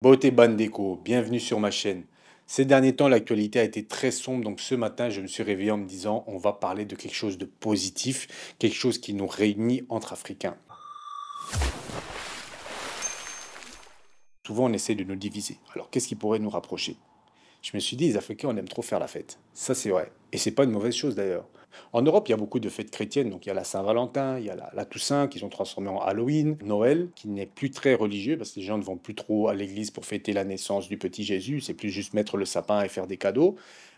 Beauté Bandeco, bienvenue sur ma chaîne. Ces derniers temps, l'actualité a été très sombre, donc ce matin, je me suis réveillé en me disant on va parler de quelque chose de positif, quelque chose qui nous réunit entre Africains. Souvent, on essaie de nous diviser. Alors, qu'est-ce qui pourrait nous rapprocher je me suis dit, les Africains, on aime trop faire la fête. Ça, c'est vrai. Et c'est pas une mauvaise chose d'ailleurs. En Europe, il y a beaucoup de fêtes chrétiennes. Donc, il y a la Saint-Valentin, il y a la, Toussaint, qui sont transformées en Halloween, Noël, qui n'est plus très religieux parce que les gens ne vont plus trop à l'église pour fêter la naissance du petit Jésus. C'est plus juste mettre le sapin et faire des cadeaux.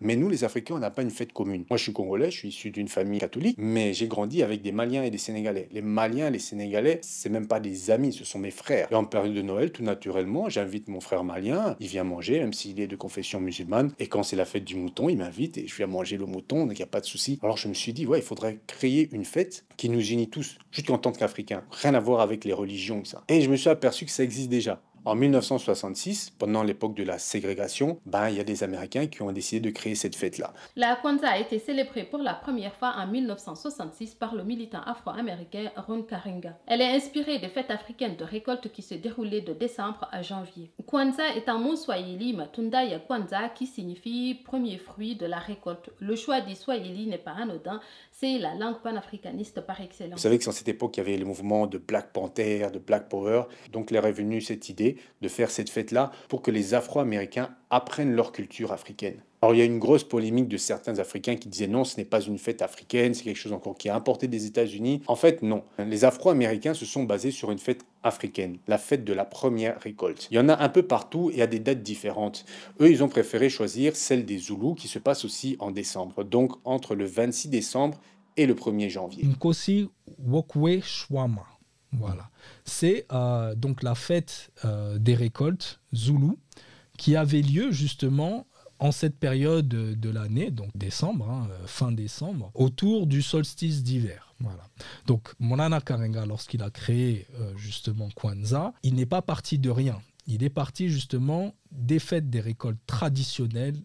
Mais nous, les Africains, on n'a pas une fête commune. Moi, je suis congolais, je suis issu d'une famille catholique, mais j'ai grandi avec des Maliens et des Sénégalais. Les Maliens les Sénégalais, c'est même pas des amis, ce sont mes frères. Et en période de Noël, tout naturellement, j'invite mon frère malien, il vient manger, même s'il est de confession musulmane. Et quand c'est la fête du mouton, il m'invite et je viens manger le mouton, donc il n'y a pas de souci. Alors je me suis dit, ouais, il faudrait créer une fête qui nous unit tous, juste en tant qu'Africains. Rien à voir avec les religions, ça. Et je me suis aperçu que ça existe déjà. En 1966, pendant l'époque de la ségrégation, ben, il y a des Américains qui ont décidé de créer cette fête-là. La Kwanzaa a été célébrée pour la première fois en 1966 par le militant afro-américain Ron Karinga. Elle est inspirée des fêtes africaines de récolte qui se déroulaient de décembre à janvier. Kwanzaa est un mot swahili matunda ya Kwanzaa qui signifie premier fruit de la récolte. Le choix du swahili n'est pas anodin, c'est la langue panafricaniste par excellence. Vous savez que en cette époque, il y avait les mouvements de Black Panther, de Black Power, donc les revenus cette idée de faire cette fête-là pour que les Afro-Américains apprennent leur culture africaine. Alors il y a une grosse polémique de certains Africains qui disaient non, ce n'est pas une fête africaine, c'est quelque chose encore qui est importé des États-Unis. En fait, non. Les Afro-Américains se sont basés sur une fête africaine, la fête de la première récolte. Il y en a un peu partout et à des dates différentes. Eux, ils ont préféré choisir celle des Zoulous qui se passe aussi en décembre, donc entre le 26 décembre et le 1er janvier. Nkosi Wokwe Shwama. Voilà. C'est euh, donc la fête euh, des récoltes Zoulou qui avait lieu justement en cette période de l'année, donc décembre, hein, euh, fin décembre, autour du solstice d'hiver. Voilà. Donc Monana Karenga, lorsqu'il a créé justement Kwanzaa, il n'est pas parti de rien. Il est parti justement des fêtes des récoltes traditionnelles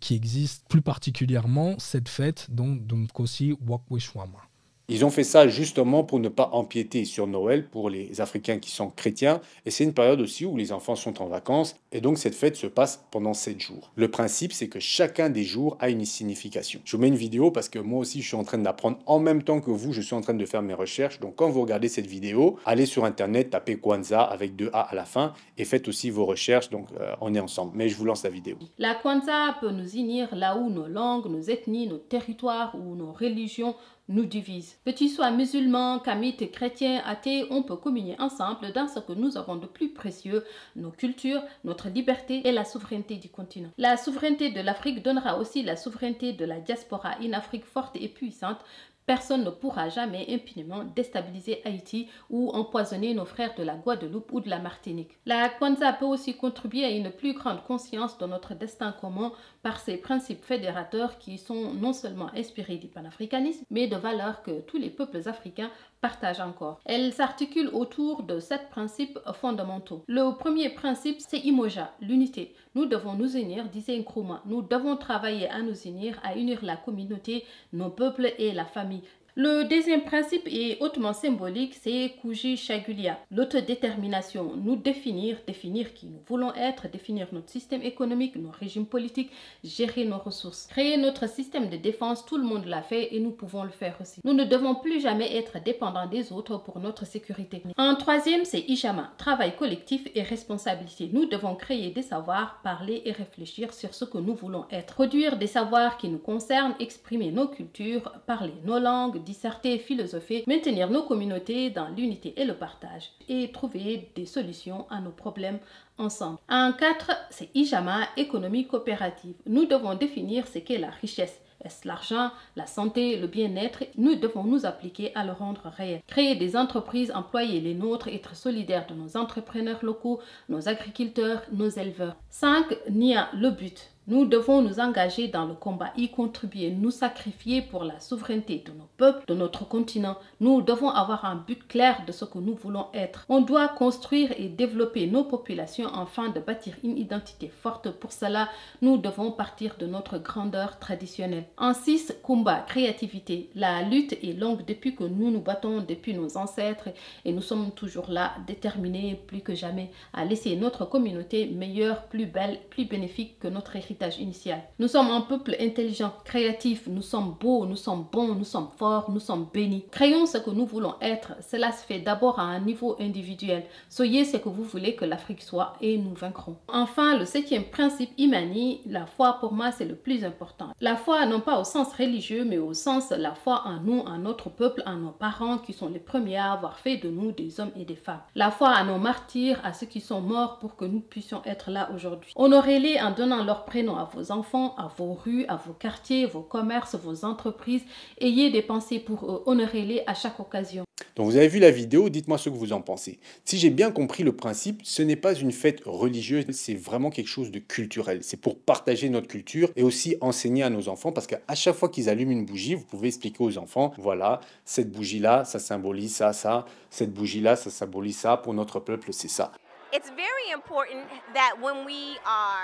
qui existent, plus particulièrement cette fête, donc aussi Wakweshwama. Ils ont fait ça justement pour ne pas empiéter sur Noël pour les Africains qui sont chrétiens, et c'est une période aussi où les enfants sont en vacances, et donc cette fête se passe pendant 7 jours. Le principe, c'est que chacun des jours a une signification. Je vous mets une vidéo parce que moi aussi, je suis en train d'apprendre en même temps que vous, je suis en train de faire mes recherches, donc quand vous regardez cette vidéo, allez sur Internet, tapez Kwanzaa avec deux A à la fin, et faites aussi vos recherches, donc euh, on est ensemble. Mais je vous lance la vidéo. La Kwanzaa peut nous unir là où nos langues, nos ethnies, nos territoires ou nos religions nous divise. Que tu sois musulman, kamite, chrétien, athée, on peut communier ensemble dans ce que nous avons de plus précieux, nos cultures, notre liberté et la souveraineté du continent. La souveraineté de l'Afrique donnera aussi la souveraineté de la diaspora, une Afrique forte et puissante Personne ne pourra jamais impunément déstabiliser Haïti ou empoisonner nos frères de la Guadeloupe ou de la Martinique. La Kwanzaa peut aussi contribuer à une plus grande conscience de notre destin commun, par ces principes fédérateurs qui sont non seulement inspirés du panafricanisme, mais de valeurs que tous les peuples africains partagent encore. Elles s'articulent autour de sept principes fondamentaux. Le premier principe, c'est Imoja, l'unité. Nous devons nous unir, disait Nkrumah. Nous devons travailler à nous unir, à unir la communauté, nos peuples et la famille. Le deuxième principe est hautement symbolique, c'est Kuji Shagulia, l'autodétermination, nous définir, définir qui nous voulons être, définir notre système économique, nos régimes politiques, gérer nos ressources, créer notre système de défense, tout le monde l'a fait et nous pouvons le faire aussi. Nous ne devons plus jamais être dépendants des autres pour notre sécurité. En troisième, c'est Ijama, travail collectif et responsabilité. Nous devons créer des savoirs, parler et réfléchir sur ce que nous voulons être, produire des savoirs qui nous concernent, exprimer nos cultures, parler nos langues, disserter, philosopher, maintenir nos communautés dans l'unité et le partage et trouver des solutions à nos problèmes ensemble. En 4, c'est Ijama, économie coopérative. Nous devons définir ce qu'est la richesse. Est-ce l'argent, la santé, le bien-être Nous devons nous appliquer à le rendre réel. Créer des entreprises, employer les nôtres, être solidaires de nos entrepreneurs locaux, nos agriculteurs, nos éleveurs. 5. Nia, le but. Nous devons nous engager dans le combat, y contribuer, nous sacrifier pour la souveraineté de nos peuples, de notre continent. Nous devons avoir un but clair de ce que nous voulons être. On doit construire et développer nos populations afin de bâtir une identité forte. Pour cela, nous devons partir de notre grandeur traditionnelle. En 6, combat, créativité. La lutte est longue depuis que nous nous battons, depuis nos ancêtres et nous sommes toujours là, déterminés plus que jamais à laisser notre communauté meilleure, plus belle, plus bénéfique que notre héritage initial. Nous sommes un peuple intelligent, créatif, nous sommes beaux, nous sommes bons, nous sommes forts, nous sommes bénis. Créons ce que nous voulons être. Cela se fait d'abord à un niveau individuel. Soyez ce que vous voulez que l'Afrique soit et nous vaincrons. Enfin, le septième principe Imani, la foi pour moi c'est le plus important. La foi non pas au sens religieux mais au sens la foi en nous, en notre peuple, en nos parents qui sont les premiers à avoir fait de nous des hommes et des femmes. La foi à nos martyrs, à ceux qui sont morts pour que nous puissions être là aujourd'hui. Honorez-les en donnant leur prénom à vos enfants, à vos rues, à vos quartiers, vos commerces, vos entreprises. Ayez des pensées pour euh, honorer les à chaque occasion. Donc vous avez vu la vidéo, dites-moi ce que vous en pensez. Si j'ai bien compris le principe, ce n'est pas une fête religieuse, c'est vraiment quelque chose de culturel. C'est pour partager notre culture et aussi enseigner à nos enfants parce qu'à chaque fois qu'ils allument une bougie, vous pouvez expliquer aux enfants, voilà, cette bougie-là, ça symbolise ça, ça, cette bougie-là, ça symbolise ça, pour notre peuple, c'est ça.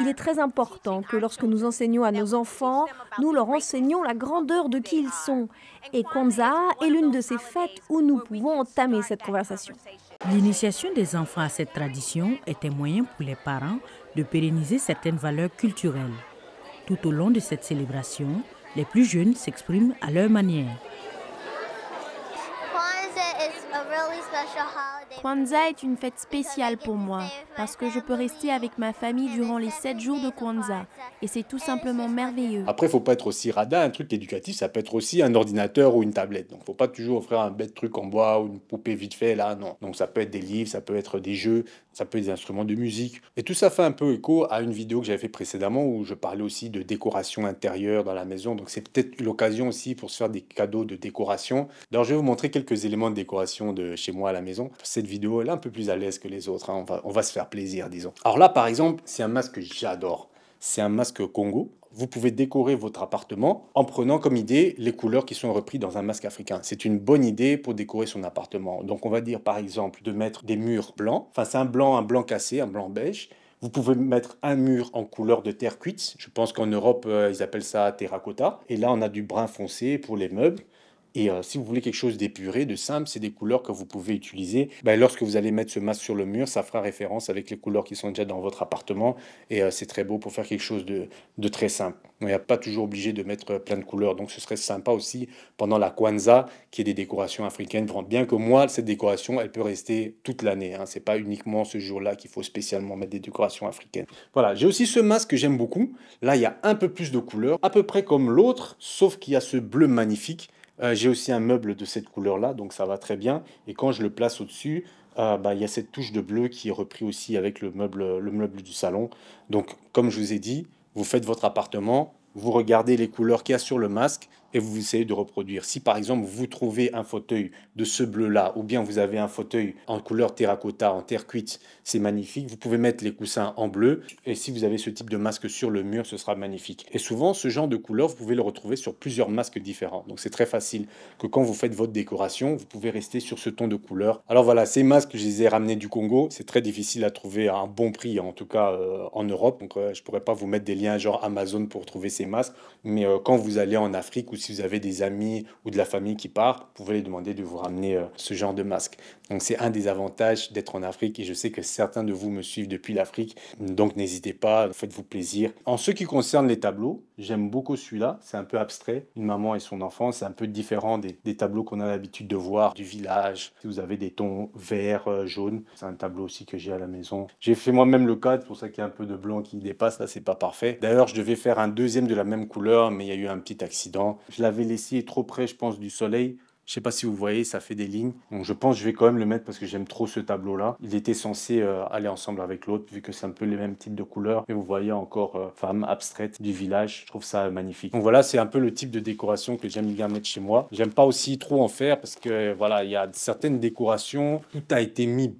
Il est très important que lorsque nous enseignons à nos enfants, nous leur enseignons la grandeur de qui ils sont. Et Kwanzaa est l'une de ces fêtes où nous pouvons entamer cette conversation. L'initiation des enfants à cette tradition est un moyen pour les parents de pérenniser certaines valeurs culturelles. Tout au long de cette célébration, les plus jeunes s'expriment à leur manière. Kwanzaa est une fête spéciale pour moi parce que je peux rester avec ma famille durant les 7 jours de Kwanzaa et c'est tout simplement merveilleux. Après, il faut pas être aussi radin, un truc éducatif, ça peut être aussi un ordinateur ou une tablette. Donc faut pas toujours offrir un bête truc en bois ou une poupée vite fait là, non. Donc ça peut être des livres, ça peut être des jeux, ça peut être des instruments de musique. Et tout ça fait un peu écho à une vidéo que j'avais fait précédemment où je parlais aussi de décoration intérieure dans la maison. Donc c'est peut-être l'occasion aussi pour se faire des cadeaux de décoration. Alors je vais vous montrer quelques éléments de décoration de chez moi à la maison. Cette vidéo est un peu plus à l'aise que les autres. Hein. On, va, on va se faire plaisir, disons. Alors là, par exemple, c'est un masque que j'adore. C'est un masque Congo vous pouvez décorer votre appartement en prenant comme idée les couleurs qui sont reprises dans un masque africain. C'est une bonne idée pour décorer son appartement. Donc on va dire par exemple de mettre des murs blancs, enfin c'est un blanc, un blanc cassé, un blanc beige. Vous pouvez mettre un mur en couleur de terre cuite. Je pense qu'en Europe, euh, ils appellent ça terracotta. Et là, on a du brun foncé pour les meubles. Et euh, si vous voulez quelque chose d'épuré, de simple, c'est des couleurs que vous pouvez utiliser. Ben, lorsque vous allez mettre ce masque sur le mur, ça fera référence avec les couleurs qui sont déjà dans votre appartement. Et euh, c'est très beau pour faire quelque chose de, très simple. Il n'y a pas toujours obligé de mettre euh, plein de couleurs. Donc ce serait sympa aussi pendant la Kwanzaa, qui est des décorations africaines. Bien que moi, cette décoration, elle peut rester toute l'année. Hein. Ce n'est pas uniquement ce jour-là qu'il faut spécialement mettre des décorations africaines. Voilà, j'ai aussi ce masque que j'aime beaucoup. Là, il y a un peu plus de couleurs, à peu près comme l'autre, sauf qu'il y a ce bleu magnifique euh, j'ai aussi un meuble de cette couleur-là, donc ça va très bien. Et quand je le place au-dessus, euh, bah, il y a cette touche de bleu qui est repris aussi avec le meuble, le meuble du salon. Donc, comme je vous ai dit, vous faites votre appartement, vous regardez les couleurs qu'il y a sur le masque, et vous essayez de reproduire. Si par exemple vous trouvez un fauteuil de ce bleu-là, ou bien vous avez un fauteuil en couleur terracotta, en terre cuite, c'est magnifique. Vous pouvez mettre les coussins en bleu, et si vous avez ce type de masque sur le mur, ce sera magnifique. Et souvent, ce genre de couleur, vous pouvez le retrouver sur plusieurs masques différents. Donc c'est très facile que quand vous faites votre décoration, vous pouvez rester sur ce ton de couleur. Alors voilà, ces masques, je les ai ramenés du Congo. C'est très difficile à trouver à un bon prix, en tout cas euh, en Europe. Donc euh, je pourrais pas vous mettre des liens genre Amazon pour trouver ces masques. Mais euh, quand vous allez en Afrique ou si vous avez des amis ou de la famille qui partent, vous pouvez les demander de vous ramener euh, ce genre de masque. Donc c'est un des avantages d'être en Afrique et je sais que certains de vous me suivent depuis l'Afrique, donc n'hésitez pas, faites-vous plaisir. En ce qui concerne les tableaux, j'aime beaucoup celui-là, c'est un peu abstrait, une maman et son enfant, c'est un peu différent des, tableaux qu'on a l'habitude de voir du village. Si vous avez des tons verts, euh, jaunes, c'est un tableau aussi que j'ai à la maison. J'ai fait moi-même le cadre, pour ça qu'il y a un peu de blanc qui dépasse, là c'est pas parfait. D'ailleurs je devais faire un deuxième de la même couleur, mais il y a eu un petit accident. Je l'avais laissé trop près, je pense, du soleil je ne sais pas si vous voyez, ça fait des lignes. Donc je pense que je vais quand même le mettre parce que j'aime trop ce tableau-là. Il était censé euh, aller ensemble avec l'autre vu que c'est un peu les mêmes types de couleurs. Et vous voyez encore euh, femme abstraite du village. Je trouve ça magnifique. Donc voilà, c'est un peu le type de décoration que j'aime bien mettre chez moi. J'aime pas aussi trop en faire parce que voilà, il y a certaines décorations, tout a été mis,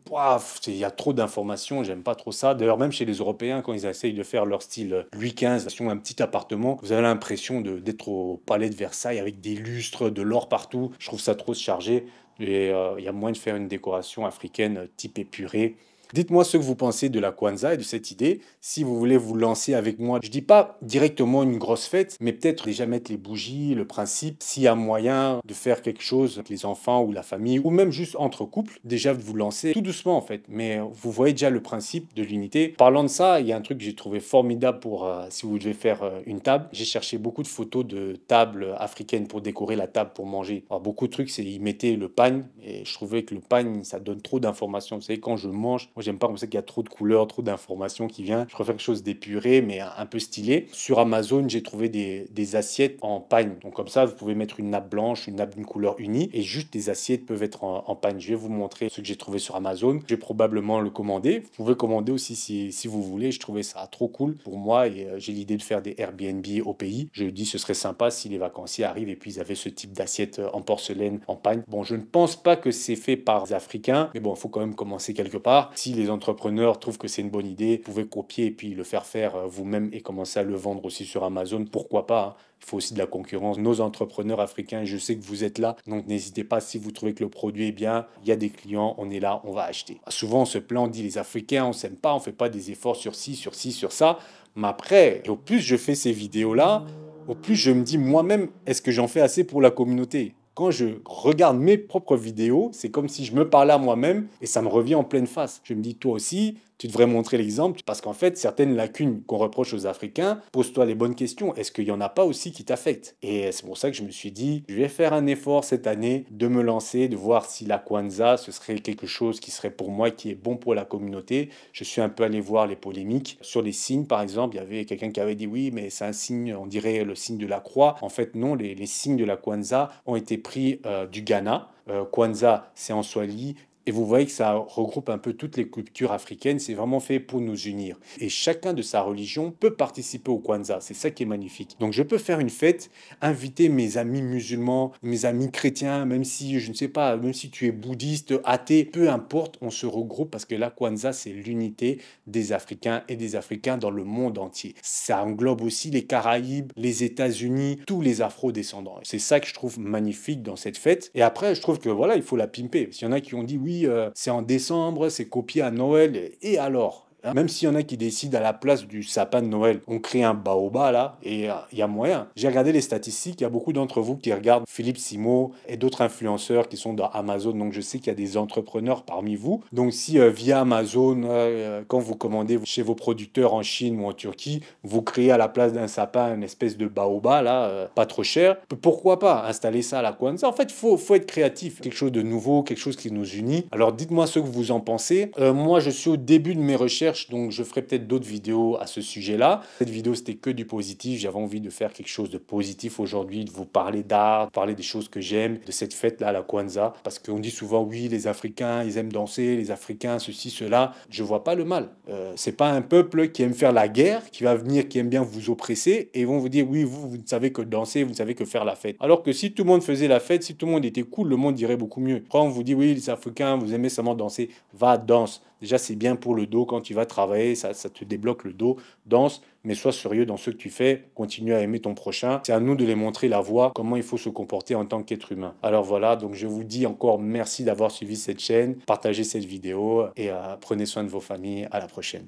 il y a trop d'informations, j'aime pas trop ça. D'ailleurs, même chez les Européens, quand ils essayent de faire leur style euh, Louis XV, un petit appartement, vous avez l'impression d'être au palais de Versailles avec des lustres, de l'or partout trouve ça trop chargé et euh, il y a moins de faire une décoration africaine euh, type épurée Dites-moi ce que vous pensez de la Kwanzaa et de cette idée. Si vous voulez vous lancer avec moi, je dis pas directement une grosse fête, mais peut-être déjà mettre les bougies, le principe, s'il y a moyen de faire quelque chose avec les enfants ou la famille, ou même juste entre couples, déjà vous lancer tout doucement en fait. Mais vous voyez déjà le principe de l'unité. Parlant de ça, il y a un truc que j'ai trouvé formidable pour euh, si vous devez faire euh, une table. J'ai cherché beaucoup de photos de tables africaines pour décorer la table pour manger. Alors beaucoup de trucs, c'est ils mettaient le pagne et je trouvais que le pagne, ça donne trop d'informations. Vous savez, quand je mange, moi, j'aime pas comme ça qu'il y a trop de couleurs, trop d'informations qui viennent. Je préfère quelque chose d'épuré, mais un peu stylé. Sur Amazon, j'ai trouvé des, assiettes en pagne. Donc comme ça, vous pouvez mettre une nappe blanche, une nappe d'une couleur unie, et juste des assiettes peuvent être en, en Je vais vous montrer ce que j'ai trouvé sur Amazon. Je vais probablement le commander. Vous pouvez commander aussi si, vous voulez. Je trouvais ça trop cool pour moi et euh, j'ai l'idée de faire des Airbnb au pays. Je dis ce serait sympa si les vacanciers arrivent et puis ils avaient ce type d'assiette euh, en porcelaine, en pagne. Bon, je ne pense pas que c'est fait par les Africains, mais bon, il faut quand même commencer quelque part les entrepreneurs trouvent que c'est une bonne idée, vous pouvez copier et puis le faire faire euh, vous-même et commencer à le vendre aussi sur Amazon, pourquoi pas hein. Il faut aussi de la concurrence. Nos entrepreneurs africains, je sais que vous êtes là, donc n'hésitez pas si vous trouvez que le produit est bien, il y a des clients, on est là, on va acheter. Souvent on se dit les Africains, on s'aime pas, on fait pas des efforts sur ci, sur ci, sur ça. Mais après, au plus je fais ces vidéos-là, au plus je me dis moi-même, est-ce que j'en fais assez pour la communauté quand je regarde mes propres vidéos, c'est comme si je me parlais à moi-même et ça me revient en pleine face. Je me dis, toi aussi, tu devrais montrer l'exemple, parce qu'en fait, certaines lacunes qu'on reproche aux Africains, pose-toi les bonnes questions. Est-ce qu'il n'y en a pas aussi qui t'affectent Et c'est pour ça que je me suis dit, je vais faire un effort cette année de me lancer, de voir si la Kwanzaa, ce serait quelque chose qui serait pour moi, qui est bon pour la communauté. Je suis un peu allé voir les polémiques. Sur les signes, par exemple, il y avait quelqu'un qui avait dit oui, mais c'est un signe, on dirait le signe de la croix. En fait, non, les, signes de la Kwanzaa ont été pris euh, du Ghana. Euh, Kwanzaa, c'est en Swahili, et vous voyez que ça regroupe un peu toutes les cultures africaines, c'est vraiment fait pour nous unir. Et chacun de sa religion peut participer au Kwanzaa, c'est ça qui est magnifique. Donc je peux faire une fête, inviter mes amis musulmans, mes amis chrétiens, même si, je ne sais pas, même si tu es bouddhiste, athée, peu importe, on se regroupe parce que la Kwanzaa, c'est l'unité des Africains et des Africains dans le monde entier. Ça englobe aussi les Caraïbes, les États-Unis, tous les Afro-descendants. C'est ça que je trouve magnifique dans cette fête. Et après, je trouve que voilà, il faut la pimper. S'il y en a qui ont dit oui, euh, c'est en décembre, c'est copié à Noël. et alors ah. Même s'il y en a qui décident à la place du sapin de Noël, on crée un baobab là, et euh, il y a moyen. J'ai regardé les statistiques, il y a beaucoup d'entre vous qui regardent Philippe Simo et d'autres influenceurs qui sont dans Amazon, donc je sais qu'il y a des entrepreneurs parmi vous. Donc si euh, via Amazon, euh, quand vous commandez chez vos producteurs en Chine ou en Turquie, vous créez à la place d'un sapin une espèce de baobab là, pas trop cher, pourquoi pas installer ça à la Kwanzaa En fait, faut, faut être créatif, quelque chose de nouveau, quelque chose qui nous unit. Alors dites-moi ce que vous en pensez. moi, je suis au début de mes recherches donc je ferai peut-être d'autres vidéos à ce sujet-là. Cette vidéo, c'était que du positif. J'avais envie de faire quelque chose de positif aujourd'hui, de vous parler d'art, de parler des choses que j'aime, de cette fête-là, la Kwanzaa. Parce qu'on dit souvent, oui, les Africains, ils aiment danser, les Africains, ceci, cela. Je vois pas le mal. Euh, c'est pas un peuple qui aime faire la guerre, qui va venir, qui aime bien vous oppresser, et vont vous dire, oui, vous, vous ne savez que danser, vous ne savez que faire la fête. Alors que si tout le monde faisait la fête, si tout le monde était cool, le monde irait beaucoup mieux. Quand on vous dit, oui, les Africains, vous aimez seulement danser, va, danse. Déjà, c'est bien pour le dos quand tu vas travailler, ça, te débloque le dos. Danse, mais sois sérieux dans ce que tu fais. Continue à aimer ton prochain. C'est à nous de les montrer la voie, comment il faut se comporter en tant qu'être humain. Alors voilà, donc je vous dis encore merci d'avoir suivi cette chaîne, partagez cette vidéo et euh, prenez soin de vos familles. À la prochaine.